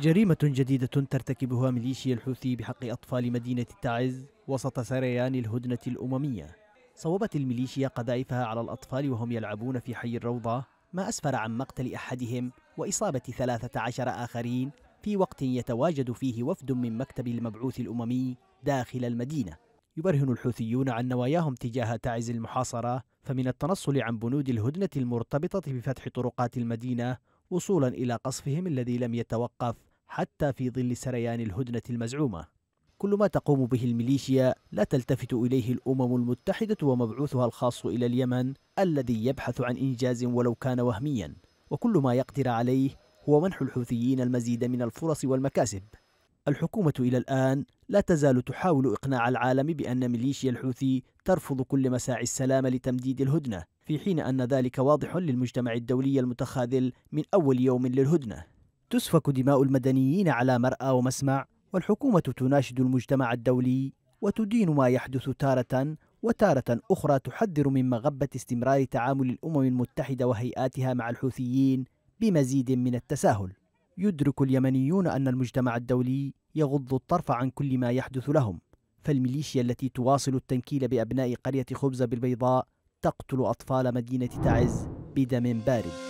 جريمة جديدة ترتكبها ميليشيا الحوثي بحق أطفال مدينة تعز وسط سريان الهدنة الأممية صوبت الميليشيا قذائفها على الأطفال وهم يلعبون في حي الروضة ما أسفر عن مقتل أحدهم وإصابة 13 آخرين في وقت يتواجد فيه وفد من مكتب المبعوث الأممي داخل المدينة يبرهن الحوثيون عن نواياهم تجاه تعز المحاصرة فمن التنصل عن بنود الهدنة المرتبطة بفتح طرقات المدينة وصولا إلى قصفهم الذي لم يتوقف حتى في ظل سريان الهدنة المزعومة كل ما تقوم به الميليشيا لا تلتفت إليه الأمم المتحدة ومبعوثها الخاص إلى اليمن الذي يبحث عن إنجاز ولو كان وهميا وكل ما يقدر عليه هو منح الحوثيين المزيد من الفرص والمكاسب الحكومة إلى الآن لا تزال تحاول إقناع العالم بأن ميليشيا الحوثي ترفض كل مساعي السلام لتمديد الهدنة في حين أن ذلك واضح للمجتمع الدولي المتخاذل من أول يوم للهدنة تسفك دماء المدنيين على مرأى ومسمع والحكومة تناشد المجتمع الدولي وتدين ما يحدث تارة وتارة أخرى تحذر من مغبة استمرار تعامل الأمم المتحدة وهيئاتها مع الحوثيين بمزيد من التساهل يدرك اليمنيون أن المجتمع الدولي يغض الطرف عن كل ما يحدث لهم فالميليشيا التي تواصل التنكيل بأبناء قرية خبز بالبيضاء تقتل أطفال مدينة تعز بدم بارد